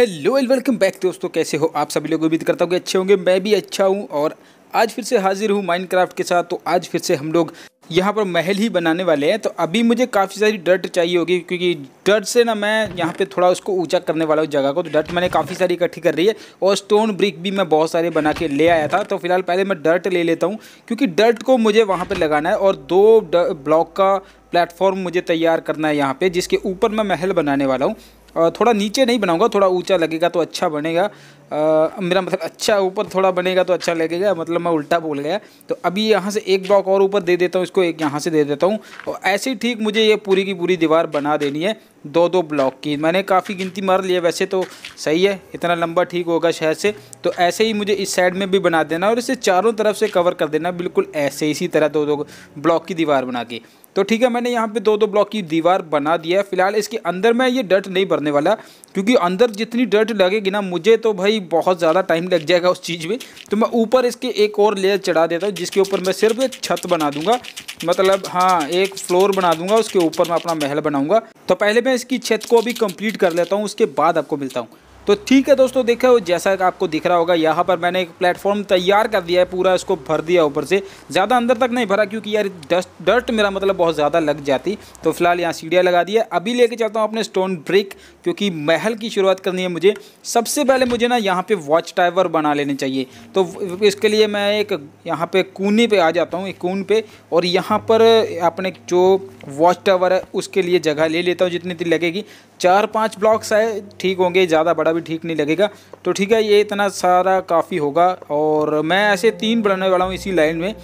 hello and welcome back दोस्तों कैसे हो आप सभी लोग उम्मीद करता हूँ कि अच्छे होंगे मैं भी अच्छा हूँ और आज फिर से हाजिर हूँ माइनक्राफ्ट के साथ तो आज फिर से हम लोग यहाँ पर महल ही बनाने वाले हैं तो अभी मुझे काफ़ी सारी डर्ट चाहिए होगी क्योंकि डर्ट से ना मैं यहाँ पे थोड़ा उसको ऊंचा करने वाला हूँ जगह को तो डर्ट मैंने काफ़ी सारी इकट्ठी कर रही है और स्टोन ब्रिक भी मैं बहुत सारे बना के ले आया था तो फिलहाल पहले मैं डर्ट ले लेता हूँ क्योंकि डर्ट को मुझे वहाँ पर लगाना है और दो ब्लॉक का प्लेटफॉर्म मुझे तैयार करना है यहाँ पर जिसके ऊपर मैं महल बनाने वाला हूँ थोड़ा नीचे नहीं बनाऊंगा थोड़ा ऊंचा लगेगा तो अच्छा बनेगा आ, मेरा मतलब अच्छा ऊपर थोड़ा बनेगा तो अच्छा लगेगा मतलब मैं उल्टा बोल गया तो अभी यहाँ से एक ब्लॉक और ऊपर दे देता हूँ इसको एक यहाँ से दे देता हूँ और ऐसे ही ठीक मुझे ये पूरी की पूरी दीवार बना देनी है दो दो ब्लॉक की मैंने काफ़ी गिनती मार ली है वैसे तो सही है इतना लंबा ठीक होगा शहर से तो ऐसे ही मुझे इस साइड में भी बना देना और इसे चारों तरफ से कवर कर देना बिल्कुल ऐसे इसी तरह दो दो ब्लॉक की दीवार बना के तो ठीक है मैंने यहाँ पे दो दो ब्लॉक की दीवार बना दिया है फिलहाल इसके अंदर मैं ये डर्ट नहीं भरने वाला क्योंकि अंदर जितनी डर्ट लगेगी ना मुझे तो भाई बहुत ज़्यादा टाइम लग जाएगा उस चीज़ में तो मैं ऊपर इसके एक और लेयर चढ़ा देता हूँ जिसके ऊपर मैं सिर्फ छत बना दूंगा मतलब हाँ एक फ्लोर बना दूंगा उसके ऊपर मैं अपना महल बनाऊँगा तो पहले मैं इसकी छत को अभी कंप्लीट कर लेता हूँ उसके बाद आपको मिलता हूँ तो ठीक है दोस्तों देखे हो जैसा आपको दिख रहा होगा यहाँ पर मैंने एक प्लेटफॉर्म तैयार कर दिया है पूरा इसको भर दिया ऊपर से ज़्यादा अंदर तक नहीं भरा क्योंकि यार डस्ट डर्ट मेरा मतलब बहुत ज़्यादा लग जाती तो फिलहाल यहाँ सीढ़ियाँ लगा दी है अभी लेके चलता हूँ अपने स्टोन ब्रिक क्योंकि महल की शुरुआत करनी है मुझे सबसे पहले मुझे ना यहाँ पर वॉच टावर बना लेने चाहिए तो इसके लिए मैं एक यहाँ पर कूने पर आ जाता हूँ एक कून पर और यहाँ पर अपने जो वॉच टावर है उसके लिए जगह ले लेता हूँ जितनी दिन लगेगी चार पाँच ब्लॉक्स है ठीक होंगे ज़्यादा बड़ा वाला भी ठीक नहीं लगेगा तो ठीक है ये इतना सारा काफ़ी होगा और मैं ऐसे तीन बनाने वाला हूँ इसी लाइन में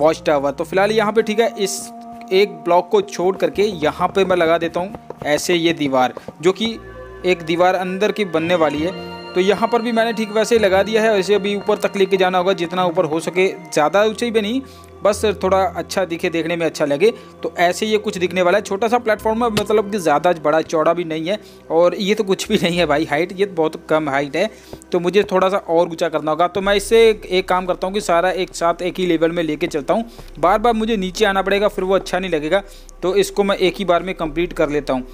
वॉच टावर तो फिलहाल यहाँ पे ठीक है इस एक ब्लॉक को छोड़ करके यहाँ पे मैं लगा देता हूँ ऐसे ये दीवार जो कि एक दीवार अंदर की बनने वाली है तो यहाँ पर भी मैंने ठीक वैसे ही लगा दिया है वैसे अभी ऊपर तक लेके जाना होगा जितना ऊपर हो सके ज़्यादा ऊँचाई भी नहीं बस थोड़ा अच्छा दिखे देखने में अच्छा लगे तो ऐसे ये कुछ दिखने वाला है छोटा सा प्लेटफॉर्म है मतलब कि ज़्यादा बड़ा चौड़ा भी नहीं है और ये तो कुछ भी नहीं है भाई हाइट ये तो बहुत कम हाइट है तो मुझे थोड़ा सा और ऊँचा करना होगा तो मैं इससे एक काम करता हूँ कि सारा एक साथ एक ही लेवल में लेके चलता हूँ बार बार मुझे नीचे आना पड़ेगा फिर वो अच्छा नहीं लगेगा तो इसको मैं एक ही बार में कम्प्लीट कर लेता हूँ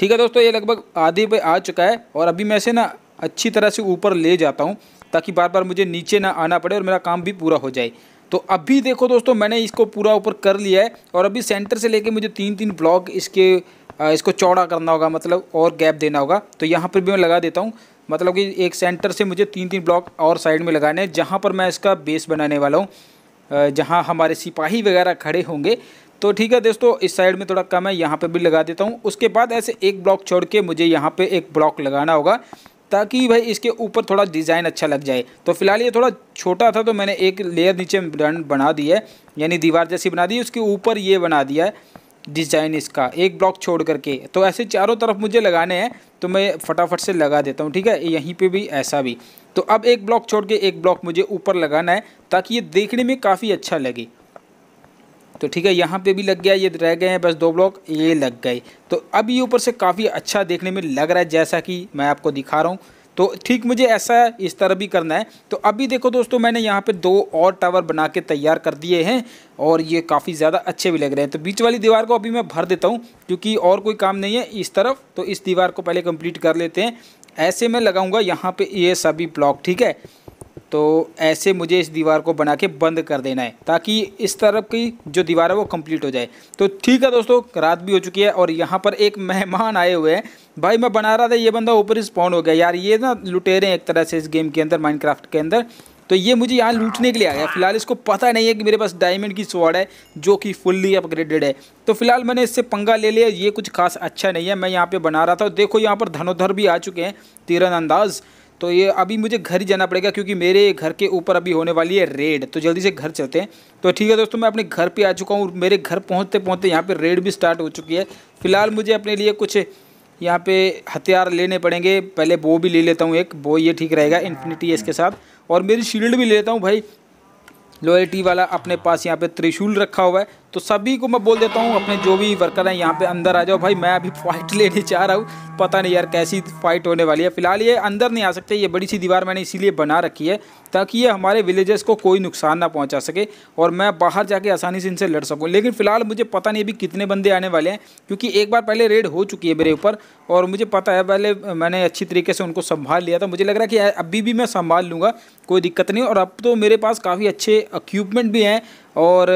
ठीक है दोस्तों ये लगभग आधे पे आ चुका है और अभी मैं इसे ना अच्छी तरह से ऊपर ले जाता हूँ ताकि बार बार मुझे नीचे ना आना पड़े और मेरा काम भी पूरा हो जाए तो अभी देखो दोस्तों मैंने इसको पूरा ऊपर कर लिया है और अभी सेंटर से लेके मुझे तीन तीन ब्लॉक इसके इसको चौड़ा करना होगा मतलब और गैप देना होगा तो यहाँ पर भी मैं लगा देता हूँ मतलब कि एक सेंटर से मुझे तीन तीन ब्लॉक और साइड में लगाने हैं जहाँ पर मैं इसका बेस बनाने वाला हूँ जहाँ हमारे सिपाही वगैरह खड़े होंगे तो ठीक है दोस्तों इस साइड में थोड़ा कम है यहाँ पर भी लगा देता हूँ उसके बाद ऐसे एक ब्लॉक छोड़ के मुझे यहाँ पर एक ब्लॉक लगाना होगा ताकि भाई इसके ऊपर थोड़ा डिज़ाइन अच्छा लग जाए तो फिलहाल ये थोड़ा छोटा था तो मैंने एक लेयर नीचे बना दी है यानी दीवार जैसी बना दी उसके ऊपर ये बना दिया है डिज़ाइन इसका एक ब्लॉक छोड़ करके तो ऐसे चारों तरफ मुझे लगाने हैं तो मैं फटाफट से लगा देता हूँ ठीक है यहीं पे भी ऐसा भी तो अब एक ब्लॉक छोड़ के एक ब्लॉक मुझे ऊपर लगाना है ताकि ये देखने में काफ़ी अच्छा लगे तो ठीक है यहाँ पे भी लग गया ये रह गए हैं बस दो ब्लॉक ये लग गए तो अब ये ऊपर से काफ़ी अच्छा देखने में लग रहा है जैसा कि मैं आपको दिखा रहा हूँ तो ठीक मुझे ऐसा इस तरह भी करना है तो अभी देखो दोस्तों मैंने यहाँ पे दो और टावर बना के तैयार कर दिए हैं और ये काफ़ी ज़्यादा अच्छे भी लग रहे हैं तो बीच वाली दीवार को अभी मैं भर देता हूँ क्योंकि और कोई काम नहीं है इस तरफ तो इस दीवार को पहले कंप्लीट कर लेते हैं ऐसे मैं लगाऊंगा यहाँ पे ये सभी ब्लॉक ठीक है तो ऐसे मुझे इस दीवार को बना के बंद कर देना है ताकि इस तरफ की जो दीवार है वो कंप्लीट हो जाए तो ठीक है दोस्तों रात भी हो चुकी है और यहाँ पर एक मेहमान आए हुए हैं भाई मैं बना रहा था ये बंदा ऊपर स्पॉन हो गया यार ये ना लुटेरे एक तरह से इस गेम के अंदर माइंड के अंदर तो ये मुझे यहाँ लूटने के लिए आया फिलहाल इसको पता नहीं है कि मेरे पास डायमंड की स्वाड है जो कि फुल्ली अपग्रेडेड है तो फिलहाल मैंने इससे पंगा ले लिया ये कुछ खास अच्छा नहीं है मैं यहाँ पे बना रहा था देखो यहाँ पर धनोधर भी आ चुके हैं तीरन अंदाज़ तो ये अभी मुझे घर ही जाना पड़ेगा क्योंकि मेरे घर के ऊपर अभी होने वाली है रेड तो जल्दी से घर चलते हैं तो ठीक है दोस्तों मैं अपने घर पे आ चुका हूँ मेरे घर पहुँचते पहुँचते यहाँ पे रेड भी स्टार्ट हो चुकी है फ़िलहाल मुझे अपने लिए कुछ यहाँ पे हथियार लेने पड़ेंगे पहले बो भी ले लेता हूँ एक बो ये ठीक रहेगा इन्फिनिटी इसके साथ और मेरी शील्ड भी ले लेता हूँ भाई लॉयल्टी वाला अपने पास यहाँ पर त्रिशूल रखा हुआ है तो सभी को मैं बोल देता हूँ अपने जो भी वर्कर हैं यहाँ पे अंदर आ जाओ भाई मैं अभी फाइट लेने चाह रहा हूँ पता नहीं यार कैसी फाइट होने वाली है फिलहाल ये अंदर नहीं आ सकते ये बड़ी सी दीवार मैंने इसीलिए बना रखी है ताकि ये हमारे विलेजेस को कोई नुकसान ना पहुँचा सके और मैं बाहर जाके आसानी से इनसे लड़ सकूँ लेकिन फिलहाल मुझे पता नहीं अभी कितने बंदे आने वाले हैं क्योंकि एक बार पहले रेड हो चुकी है मेरे ऊपर और मुझे पता है पहले मैंने अच्छी तरीके से उनको संभाल लिया था मुझे लग रहा है कि अभी भी मैं संभाल लूँगा कोई दिक्कत नहीं और अब तो मेरे पास काफ़ी अच्छे इक्विपमेंट भी हैं और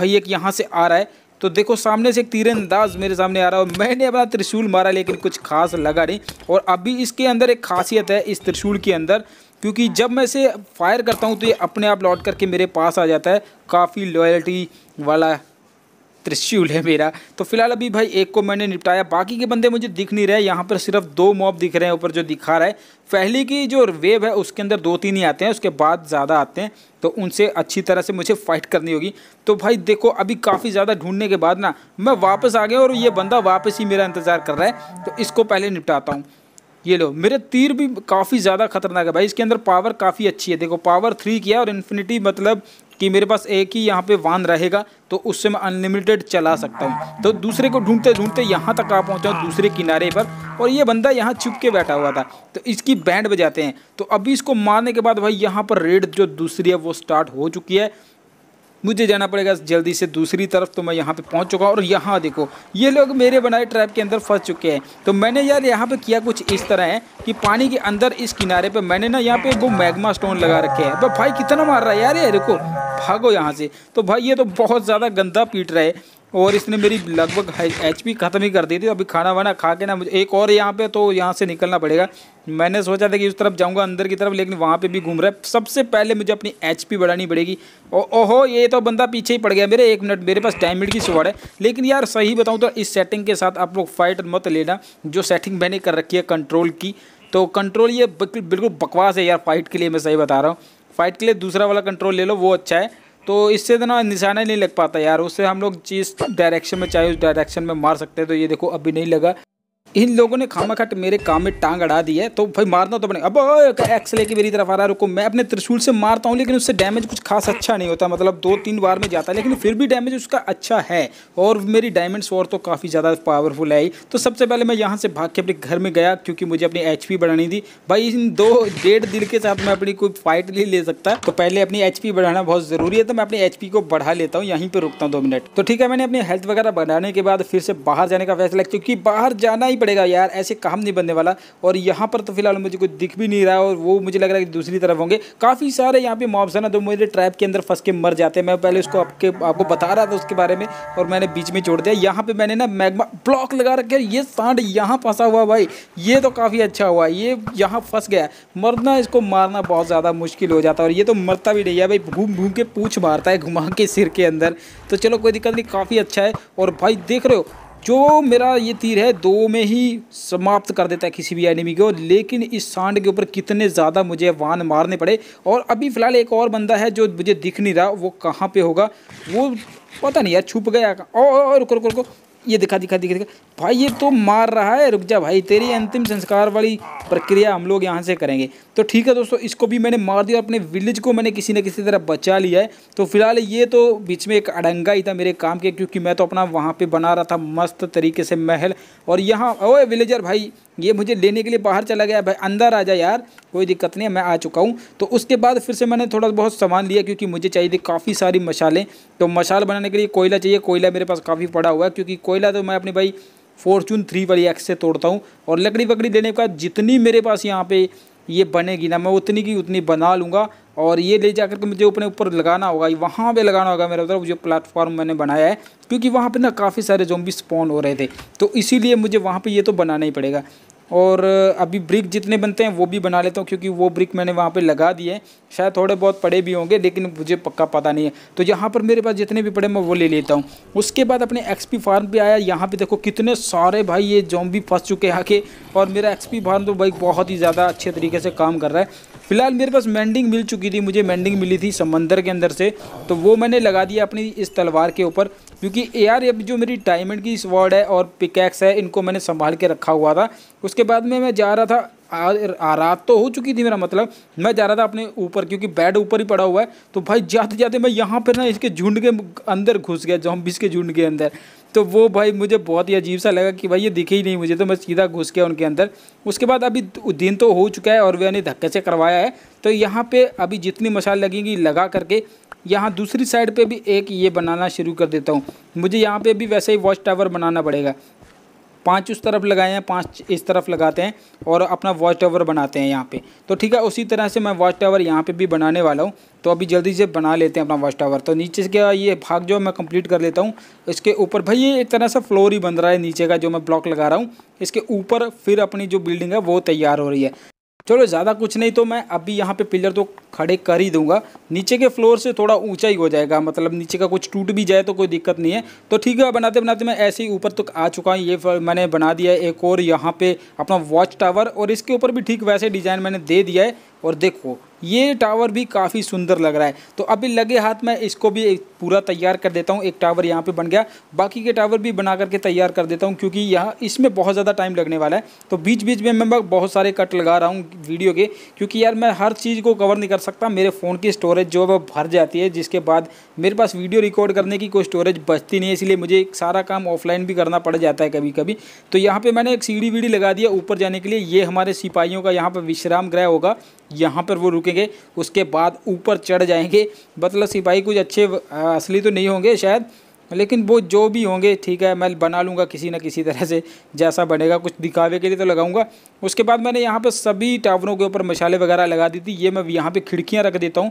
भाई एक यहाँ से आ रहा है तो देखो सामने से एक तीरंदाज मेरे सामने आ रहा है और मैंने अपना त्रिशूल मारा लेकिन कुछ खास लगा नहीं और अभी इसके अंदर एक खासियत है इस त्रिशूल के अंदर क्योंकि जब मैं इसे फायर करता हूँ तो ये अपने आप लौट करके मेरे पास आ जाता है काफ़ी लॉयल्टी वाला त्रिशूल है मेरा तो फिलहाल अभी भाई एक को मैंने निपटाया बाकी के बंदे मुझे दिख नहीं रहे यहाँ पर सिर्फ दो मॉब दिख रहे हैं ऊपर जो दिखा रहा है पहली की जो वेव है उसके अंदर दो तीन ही आते हैं उसके बाद ज़्यादा आते हैं तो उनसे अच्छी तरह से मुझे फाइट करनी होगी तो भाई देखो अभी काफ़ी ज़्यादा ढूंढने के बाद ना मैं वापस आ गया और ये बंदा वापस ही मेरा इंतज़ार कर रहा है तो इसको पहले निपटाता हूँ ये लो मेरे तीर भी काफ़ी ज़्यादा खतरनाक है भाई इसके अंदर पावर काफ़ी अच्छी है देखो पावर थ्री किया और इन्फिनिटी मतलब कि मेरे पास एक ही यहाँ पे वान रहेगा तो उससे मैं अनलिमिटेड चला सकता हूँ तो दूसरे को ढूंढते ढूंढते यहाँ तक आ पहुँचा दूसरे किनारे पर और ये बंदा यहाँ छुप के बैठा हुआ था तो इसकी बैंड बजाते हैं तो अभी इसको मारने के बाद भाई यहाँ पर रेड जो दूसरी है वो स्टार्ट हो चुकी है मुझे जाना पड़ेगा जल्दी से दूसरी तरफ तो मैं यहाँ पे पहुँच चुका हूँ और यहाँ देखो ये लोग मेरे बनाए ट्रैप के अंदर फंस चुके हैं तो मैंने यार यहाँ पे किया कुछ इस तरह है कि पानी के अंदर इस किनारे पे मैंने ना यहाँ पे वो मैग्मा स्टोन लगा रखे हैं तो भाई कितना मार रहा है यार ये देखो भागो यहाँ से तो भाई ये तो बहुत ज़्यादा गंदा पीट रहा है और इसने मेरी लगभग एच पी ख़त्म ही कर दी थी अभी खाना वाना खा के ना मुझे एक और यहाँ पे तो यहाँ से निकलना पड़ेगा मैंने सोचा था कि उस तरफ जाऊँगा अंदर की तरफ लेकिन वहाँ पे भी घूम रहा है सबसे पहले मुझे अपनी एच पी बढ़ानी पड़ेगी और ओहो ये तो बंदा पीछे ही पड़ गया मेरे एक मिनट मेरे पास टाइम मिनट की शुआड़ है लेकिन यार सही बताऊँ तो इस सेटिंग के साथ आप लोग फाइट मत लेना जो सेटिंग मैंने कर रखी है कंट्रोल की तो कंट्रोल ये बिल्कुल बकवास है यार फाइट के लिए मैं सही बता रहा हूँ फाइट के लिए दूसरा वाला कंट्रोल ले लो वो अच्छा है तो इससे तो ना निशाना नहीं लग पाता यार उससे हम लोग जिस डायरेक्शन में चाहे उस डायरेक्शन में मार सकते हैं तो ये देखो अभी नहीं लगा इन लोगों ने खामा मेरे काम में टांग अड़ा दी है तो भाई मारना तो बने अब एक्स लेके मेरी तरफ आ रहा है रुको मैं अपने त्रिशूल से मारता हूँ लेकिन उससे डैमेज कुछ खास अच्छा नहीं होता मतलब दो तीन बार में जाता है लेकिन फिर भी डैमेज उसका अच्छा है और मेरी डायमंड और तो काफ़ी ज़्यादा पावरफुल है तो सबसे पहले मैं यहाँ से भाग के अपने घर में गया क्योंकि मुझे अपनी एच बढ़ानी थी भाई इन दो डेढ़ दिन के साथ मैं अपनी कोई फाइट नहीं ले सकता तो पहले अपनी एच बढ़ाना बहुत ज़रूरी है तो मैं अपनी एच को बढ़ा लेता हूँ यहीं पर रुकता हूँ दो मिनट तो ठीक है मैंने अपनी हेल्थ वगैरह बढ़ाने के बाद फिर से बाहर जाने का फैसला क्योंकि बाहर जाना ही पड़ेगा यार ऐसे काम नहीं बनने वाला और यहाँ पर तो फिलहाल मुझे कुछ दिख भी नहीं रहा और वो मुझे लग रहा है कि दूसरी तरफ होंगे काफ़ी सारे यहाँ पे मॉब्स हैं ना तो मेरे ट्रैप के अंदर फंस के मर जाते हैं मैं पहले उसको आपके आपको बता रहा था उसके बारे में और मैंने बीच में छोड़ दिया यहाँ पर मैंने ना मैगमा ब्लॉक लगा रखे ये सांड यहाँ फंसा हुआ भाई ये तो काफ़ी अच्छा हुआ ये यहाँ फंस गया मरना इसको मारना बहुत ज़्यादा मुश्किल हो जाता है और ये तो मरता भी नहीं है भाई घूम घूम के पूछ मारता है घुमा के सिर के अंदर तो चलो कोई दिक्कत नहीं काफ़ी अच्छा है और भाई देख रहे हो जो मेरा ये तीर है दो में ही समाप्त कर देता है किसी भी एनिमी को लेकिन इस सांड के ऊपर कितने ज़्यादा मुझे वान मारने पड़े और अभी फ़िलहाल एक और बंदा है जो मुझे दिख नहीं रहा वो कहाँ पे होगा वो पता नहीं यार छुप गया और रुको रुको रुको ये दिखा दिखा दिखा दिखा भाई ये तो मार रहा है रुक जा भाई तेरी अंतिम संस्कार वाली प्रक्रिया हम लोग यहाँ से करेंगे तो ठीक है दोस्तों इसको भी मैंने मार दिया और अपने विलेज को मैंने किसी न किसी तरह बचा लिया है तो फिलहाल ये तो बीच में एक अडंगा ही था मेरे काम के क्योंकि मैं तो अपना वहाँ पर बना रहा था मस्त तरीके से महल और यहाँ ओ विलेजर भाई ये मुझे लेने के लिए बाहर चला गया भाई अंदर आ जाए यार कोई दिक्कत नहीं है मैं आ चुका हूँ तो उसके बाद फिर से मैंने थोड़ा बहुत सामान लिया क्योंकि मुझे चाहिए थी काफ़ी सारी मशालें तो मशाल बनाने के लिए कोयला चाहिए कोयला मेरे पास काफ़ी पड़ा हुआ है क्योंकि कोयला तो मैं अपने भाई फॉर्चून थ्री वाली एक्स से तोड़ता हूँ और लकड़ी पकड़ी लेने का जितनी मेरे पास यहाँ पे ये बनेगी ना मैं उतनी की उतनी बना लूँगा और ये ले जाकर के मुझे अपने ऊपर लगाना होगा वहाँ पे लगाना होगा मेरा मतलब जो प्लेटफॉर्म मैंने बनाया है क्योंकि वहाँ पे ना काफ़ी सारे जोम्बी स्पॉन हो रहे थे तो इसीलिए मुझे वहाँ पे ये तो बनाना ही पड़ेगा और अभी ब्रिक जितने बनते हैं वो भी बना लेता हूँ क्योंकि वो ब्रिक मैंने वहाँ पे लगा दिए शायद थोड़े बहुत पड़े भी होंगे लेकिन मुझे पक्का पता नहीं है तो यहाँ पर मेरे पास जितने भी पड़े मैं वो ले लेता हूँ उसके बाद अपने एक्सपी फार्म पे आया यहाँ पे देखो कितने सारे भाई ये जॉम्बी फंस चुके हैं आके और मेरा एक्सपी फार्म तो भाई बहुत ही ज़्यादा अच्छे तरीके से काम कर रहा है फिलहाल मेरे पास मैंडिंग मिल चुकी थी मुझे मैंडिंग मिली थी समंदर के अंदर से तो वो मैंने लगा दिया अपनी इस तलवार के ऊपर क्योंकि ए आर एफ जो मेरी डायमंड की स्वॉर्ड है और पिकैक्स है इनको मैंने संभाल के रखा हुआ था उसके बाद में मैं जा रहा था आ, रात तो हो चुकी थी मेरा मतलब मैं जा रहा था अपने ऊपर क्योंकि बेड ऊपर ही पड़ा हुआ है तो भाई जाते जाते मैं यहाँ पर ना इसके झुंड के अंदर घुस गया जो हम के झुंड के अंदर तो वो भाई मुझे बहुत ही अजीब सा लगा कि भाई ये दिखे ही नहीं मुझे तो मैं सीधा घुस गया उनके अंदर उसके बाद अभी दिन तो हो चुका है और वे ने धक्के से करवाया है तो यहाँ पे अभी जितनी मसाल लगेंगी लगा करके यहाँ दूसरी साइड पे भी एक ये बनाना शुरू कर देता हूँ मुझे यहाँ पे भी वैसे ही वॉच टावर बनाना पड़ेगा पाँच उस तरफ लगाए हैं पाँच इस तरफ लगाते हैं और अपना वॉच टावर बनाते हैं यहाँ पे तो ठीक है उसी तरह से मैं वॉच टावर यहाँ पे भी बनाने वाला हूँ तो अभी जल्दी से बना लेते हैं अपना वॉच टावर तो नीचे का ये भाग जो मैं कंप्लीट कर लेता हूँ इसके ऊपर भाई ये एक तरह से फ्लोर ही बन रहा है नीचे का जो मैं ब्लॉक लगा रहा हूँ इसके ऊपर फिर अपनी जो बिल्डिंग है वो तैयार हो रही है चलो ज़्यादा कुछ नहीं तो मैं अभी यहाँ पे पिलर तो खड़े कर ही दूंगा नीचे के फ्लोर से थोड़ा ऊंचा ही हो जाएगा मतलब नीचे का कुछ टूट भी जाए तो कोई दिक्कत नहीं है तो ठीक है बनाते बनाते मैं ऐसे ही ऊपर तक तो आ चुका हूँ ये मैंने बना दिया है एक और यहाँ पे अपना वॉच टावर और इसके ऊपर भी ठीक वैसे डिज़ाइन मैंने दे दिया है और देखो ये टावर भी काफ़ी सुंदर लग रहा है तो अभी लगे हाथ में इसको भी पूरा तैयार कर देता हूँ एक टावर यहाँ पे बन गया बाकी के टावर भी बना करके तैयार कर देता हूँ क्योंकि यहाँ इसमें बहुत ज़्यादा टाइम लगने वाला है तो बीच बीच में मैं बहुत सारे कट लगा रहा हूँ वीडियो के क्योंकि यार मैं हर चीज़ को कवर नहीं कर सकता मेरे फ़ोन की स्टोरेज जो है वो भर जाती है जिसके बाद मेरे पास वीडियो रिकॉर्ड करने की कोई स्टोरेज बचती नहीं है इसलिए मुझे सारा काम ऑफलाइन भी करना पड़ जाता है कभी कभी तो यहाँ पर मैंने एक सीढ़ी वीढ़ी लगा दिया ऊपर जाने के लिए ये हमारे सिपाहियों का यहाँ पर विश्राम ग्रह होगा यहाँ पर वो रुकेंगे उसके बाद ऊपर चढ़ जाएंगे मतलब सिपाही कुछ अच्छे असली तो नहीं होंगे शायद लेकिन वो जो भी होंगे ठीक है मैं बना लूँगा किसी ना किसी तरह से जैसा बनेगा कुछ दिखावे के लिए तो लगाऊंगा उसके बाद मैंने यहाँ पर सभी टावरों के ऊपर मशाले वगैरह लगा दी थी ये मैं यहाँ पे खिड़कियाँ रख देता हूँ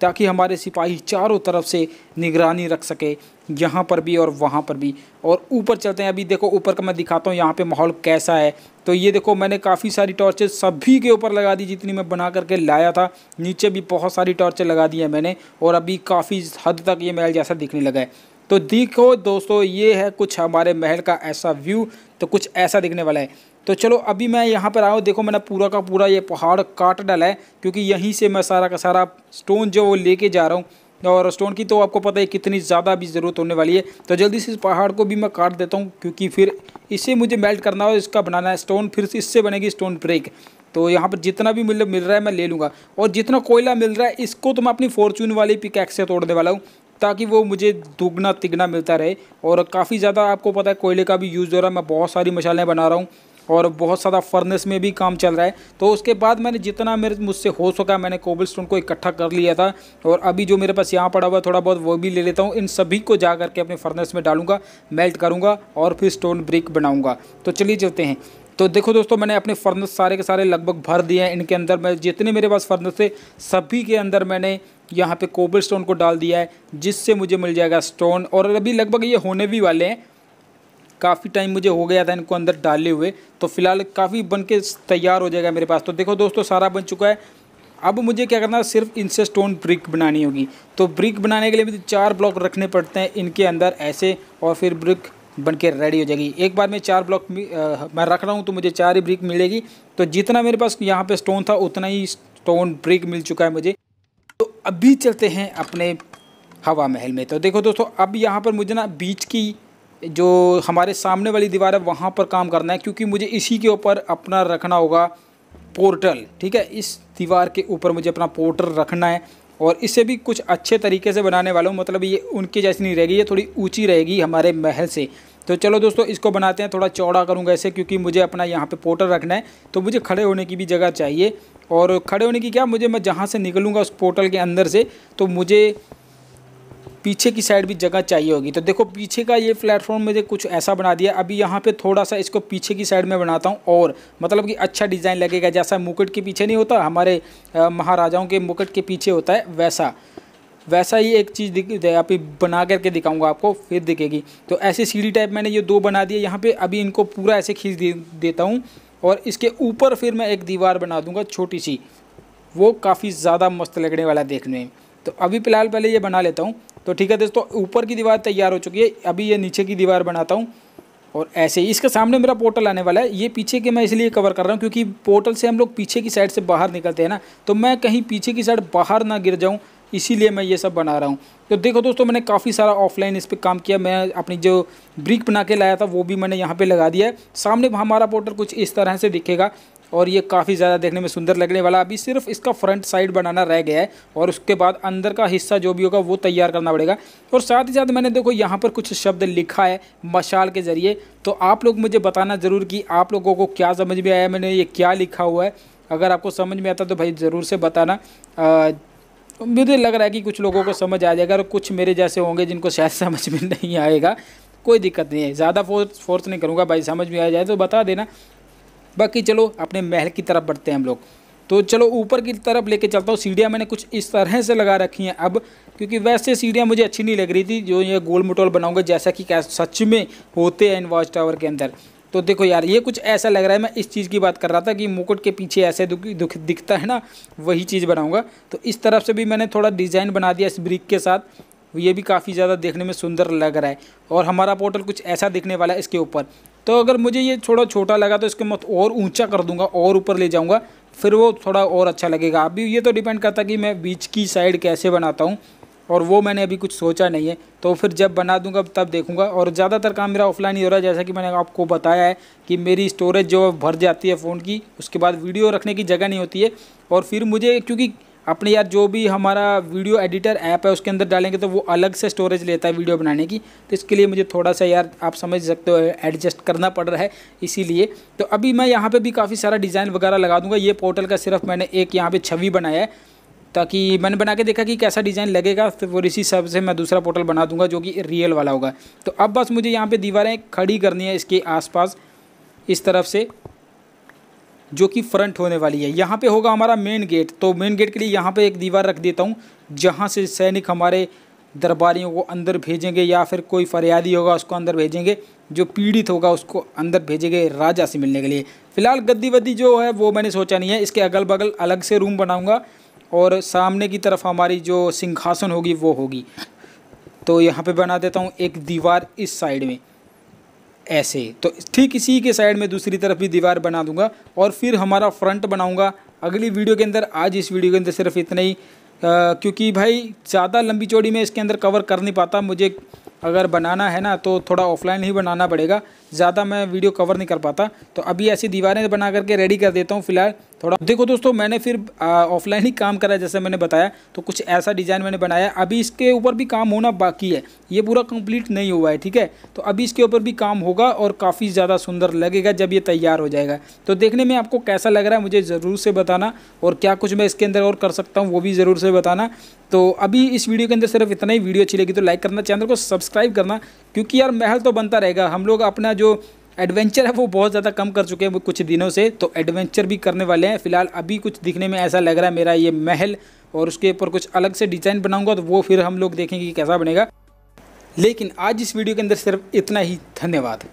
ताकि हमारे सिपाही चारों तरफ से निगरानी रख सके यहाँ पर भी और वहाँ पर भी और ऊपर चलते हैं अभी देखो ऊपर का मैं दिखाता हूँ यहाँ पे माहौल कैसा है तो ये देखो मैंने काफ़ी सारी टॉर्चेस सभी के ऊपर लगा दी जितनी मैं बना करके लाया था नीचे भी बहुत सारी टॉर्चें लगा दी है मैंने और अभी काफ़ी हद तक ये महल जैसा दिखने लगा है तो देखो दोस्तों ये है कुछ हमारे महल का ऐसा व्यू तो कुछ ऐसा दिखने वाला है तो चलो अभी मैं यहाँ पर आया देखो मैंने पूरा का पूरा ये पहाड़ काट डाला है क्योंकि यहीं से मैं सारा का सारा स्टोन जो वो लेके जा रहा हूँ और स्टोन की तो आपको पता है कितनी ज़्यादा अभी ज़रूरत होने वाली है तो जल्दी से इस पहाड़ को भी मैं काट देता हूँ क्योंकि फिर इसे मुझे मेल्ट करना और इसका बनाना है स्टोन फिर इससे बनेगी स्टोन ब्रेक तो यहाँ पर जितना भी मिल मतलब मिल रहा है मैं ले लूँगा और जितना कोयला मिल रहा है इसको तो मैं अपनी फॉर्चून वाली पिकैक्स से तोड़ने वाला हूँ ताकि वो मुझे दुगना तिगना मिलता रहे और काफ़ी ज़्यादा आपको पता है कोयले का भी यूज़ हो रहा है मैं बहुत सारी मशालें बना रहा हूँ और बहुत सारा फर्नेस में भी काम चल रहा है तो उसके बाद मैंने जितना मेरे मुझसे हो सका मैंने कोबल स्टोन को इकट्ठा कर लिया था और अभी जो मेरे पास यहाँ पड़ा हुआ है थोड़ा बहुत वो भी ले लेता हूँ इन सभी को जा करके अपने फर्नेस में डालूंगा मेल्ट करूँगा और फिर स्टोन ब्रिक बनाऊँगा तो चलिए चलते हैं तो देखो दोस्तों मैंने अपने फर्नेस सारे के सारे लगभग भर दिए हैं इनके अंदर मैं जितने मेरे पास फर्नेस थे सभी के अंदर मैंने यहाँ पे कोबल स्टोन को डाल दिया है जिससे मुझे मिल जाएगा स्टोन और अभी लगभग ये होने भी वाले हैं काफ़ी टाइम मुझे हो गया था इनको अंदर डाले हुए तो फिलहाल काफ़ी बन के तैयार हो जाएगा मेरे पास तो देखो दोस्तों सारा बन चुका है अब मुझे क्या करना है सिर्फ इनसे स्टोन ब्रिक बनानी होगी तो ब्रिक बनाने के लिए मुझे चार ब्लॉक रखने पड़ते हैं इनके अंदर ऐसे और फिर ब्रिक बन के रेडी हो जाएगी एक बार मैं चार ब्लॉक मैं रख रहा हूँ तो मुझे चार ही ब्रिक मिलेगी तो जितना मेरे पास यहाँ पे स्टोन था उतना ही स्टोन ब्रिक मिल चुका है मुझे तो अभी चलते हैं अपने हवा महल में तो देखो दोस्तों अब यहाँ पर मुझे ना बीच की जो हमारे सामने वाली दीवार है वहाँ पर काम करना है क्योंकि मुझे इसी के ऊपर अपना रखना होगा पोर्टल ठीक है इस दीवार के ऊपर मुझे अपना पोर्टल रखना है और इसे भी कुछ अच्छे तरीके से बनाने वाला हूँ मतलब ये उनकी जैसी नहीं रहेगी ये थोड़ी ऊँची रहेगी हमारे महल से तो चलो दोस्तों इसको बनाते हैं थोड़ा चौड़ा करूँगा ऐसे क्योंकि मुझे अपना यहाँ पे पोर्टल रखना है तो मुझे खड़े होने की भी जगह चाहिए और खड़े होने की क्या मुझे मैं जहाँ से निकलूँगा उस पोर्टल के अंदर से तो मुझे पीछे की साइड भी जगह चाहिए होगी तो देखो पीछे का ये प्लेटफॉर्म मुझे कुछ ऐसा बना दिया अभी यहाँ पे थोड़ा सा इसको पीछे की साइड में बनाता हूँ और मतलब कि अच्छा डिज़ाइन लगेगा जैसा मुकुट के पीछे नहीं होता हमारे महाराजाओं के मुकुट के पीछे होता है वैसा वैसा ही एक चीज़ दिख आप बना करके दिखाऊंगा आपको फिर दिखेगी तो ऐसी सीढ़ी टाइप मैंने ये दो बना दिए यहाँ पे अभी इनको पूरा ऐसे खींच दे, देता हूँ और इसके ऊपर फिर मैं एक दीवार बना दूंगा छोटी सी वो काफ़ी ज़्यादा मस्त लगने वाला देखने में तो अभी फ़िलहाल पहले ये बना लेता हूँ तो ठीक है दोस्तों ऊपर की दीवार तैयार हो चुकी है अभी ये नीचे की दीवार बनाता हूँ और ऐसे ही इसके सामने मेरा पोर्टल आने वाला है ये पीछे के मैं इसलिए कवर कर रहा हूँ क्योंकि पोर्टल से हम लोग पीछे की साइड से बाहर निकलते हैं ना तो मैं कहीं पीछे की साइड बाहर ना गिर जाऊँ इसीलिए मैं ये सब बना रहा हूँ तो देखो दोस्तों मैंने काफ़ी सारा ऑफलाइन इस पर काम किया मैं अपनी जो ब्रिक बना के लाया था वो भी मैंने यहाँ पे लगा दिया है सामने हमारा पोर्टल कुछ इस तरह से दिखेगा और ये काफ़ी ज़्यादा देखने में सुंदर लगने वाला अभी सिर्फ इसका फ्रंट साइड बनाना रह गया है और उसके बाद अंदर का हिस्सा जो भी होगा वो तैयार करना पड़ेगा और साथ ही साथ मैंने देखो यहाँ पर कुछ शब्द लिखा है मशाल के ज़रिए तो आप लोग मुझे बताना ज़रूर कि आप लोगों को क्या समझ में आया मैंने ये क्या लिखा हुआ है अगर आपको समझ में आता तो भाई ज़रूर से बताना मुझे लग रहा है कि कुछ लोगों को समझ आ जाएगा और कुछ मेरे जैसे होंगे जिनको शायद समझ में नहीं आएगा कोई दिक्कत नहीं है ज़्यादा फोर्स फोर्स नहीं करूँगा भाई समझ में आ जाए तो बता देना बाकी चलो अपने महल की तरफ बढ़ते हैं हम लोग तो चलो ऊपर की तरफ लेके चलता हूँ सीढ़ियाँ मैंने कुछ इस तरह से लगा रखी हैं अब क्योंकि वैसे सीढ़ियाँ मुझे अच्छी नहीं लग रही थी जो ये गोल मटोल बनाऊँगा जैसा कि क्या सच में होते हैं इन वॉच टावर के अंदर तो देखो यार ये कुछ ऐसा लग रहा है मैं इस चीज़ की बात कर रहा था कि मुकुट के पीछे ऐसे दुख, दुख दिखता है ना वही चीज़ बनाऊँगा तो इस तरफ से भी मैंने थोड़ा डिज़ाइन बना दिया इस ब्रिक के साथ ये भी काफ़ी ज़्यादा देखने में सुंदर लग रहा है और हमारा पोर्टल कुछ ऐसा दिखने वाला है इसके ऊपर तो अगर मुझे ये थोड़ा छोटा लगा तो इसको मैं और ऊंचा कर दूंगा और ऊपर ले जाऊंगा फिर वो थोड़ा और अच्छा लगेगा अभी ये तो डिपेंड करता है कि मैं बीच की साइड कैसे बनाता हूँ और वो मैंने अभी कुछ सोचा नहीं है तो फिर जब बना दूंगा तब देखूंगा और ज़्यादातर काम मेरा ऑफलाइन ही हो रहा है जैसा कि मैंने आपको बताया है कि मेरी स्टोरेज जो भर जाती है फ़ोन की उसके बाद वीडियो रखने की जगह नहीं होती है और फिर मुझे क्योंकि अपने यार जो भी हमारा वीडियो एडिटर ऐप है उसके अंदर डालेंगे तो वो अलग से स्टोरेज लेता है वीडियो बनाने की तो इसके लिए मुझे थोड़ा सा यार आप समझ सकते हो एडजस्ट करना पड़ रहा है इसीलिए तो अभी मैं यहाँ पे भी काफ़ी सारा डिज़ाइन वगैरह लगा दूंगा ये पोर्टल का सिर्फ मैंने एक यहाँ पर छवि बनाया है ताकि मैंने बना के देखा कि कैसा डिज़ाइन लगेगा तो वो इसी सब से मैं दूसरा पोर्टल बना दूंगा जो कि रियल वाला होगा तो अब बस मुझे यहाँ पर दीवारें खड़ी करनी है इसके आस इस तरफ से जो कि फ्रंट होने वाली है यहाँ पे होगा हमारा मेन गेट तो मेन गेट के लिए यहाँ पे एक दीवार रख देता हूँ जहाँ से सैनिक हमारे दरबारियों को अंदर भेजेंगे या फिर कोई फरियादी होगा उसको अंदर भेजेंगे जो पीड़ित होगा उसको अंदर भेजेंगे राजा से मिलने के लिए फ़िलहाल गद्दी वद्दी जो है वो मैंने सोचा नहीं है इसके अगल बगल अलग से रूम बनाऊँगा और सामने की तरफ हमारी जो सिंहासन होगी वो होगी तो यहाँ पर बना देता हूँ एक दीवार इस साइड में ऐसे तो ठीक इसी के साइड में दूसरी तरफ भी दीवार बना दूंगा और फिर हमारा फ्रंट बनाऊंगा अगली वीडियो के अंदर आज इस वीडियो के अंदर सिर्फ इतना ही क्योंकि भाई ज़्यादा लंबी चौड़ी में इसके अंदर कवर कर नहीं पाता मुझे अगर बनाना है ना तो थोड़ा ऑफलाइन ही बनाना पड़ेगा ज़्यादा मैं वीडियो कवर नहीं कर पाता तो अभी ऐसी दीवारें बना करके रेडी कर देता हूँ फिलहाल थोड़ा देखो दोस्तों मैंने फिर ऑफलाइन ही काम करा जैसे मैंने बताया तो कुछ ऐसा डिज़ाइन मैंने बनाया अभी इसके ऊपर भी काम होना बाकी है ये पूरा कंप्लीट नहीं हुआ है ठीक है तो अभी इसके ऊपर भी काम होगा और काफ़ी ज़्यादा सुंदर लगेगा जब ये तैयार हो जाएगा तो देखने में आपको कैसा लग रहा है मुझे ज़रूर से बताना और क्या कुछ मैं इसके अंदर और कर सकता हूँ वो भी ज़रूर से बताना तो अभी इस वीडियो के अंदर सिर्फ इतना ही वीडियो अच्छी लगी तो लाइक करना चैनल को सब्सक्राइब करना क्योंकि यार महल तो बनता रहेगा हम लोग अपना जो एडवेंचर है वो बहुत ज़्यादा कम कर चुके हैं कुछ दिनों से तो एडवेंचर भी करने वाले हैं फिलहाल अभी कुछ दिखने में ऐसा लग रहा है मेरा ये महल और उसके ऊपर कुछ अलग से डिज़ाइन बनाऊंगा तो वो फिर हम लोग देखेंगे कि कैसा बनेगा लेकिन आज इस वीडियो के अंदर सिर्फ इतना ही धन्यवाद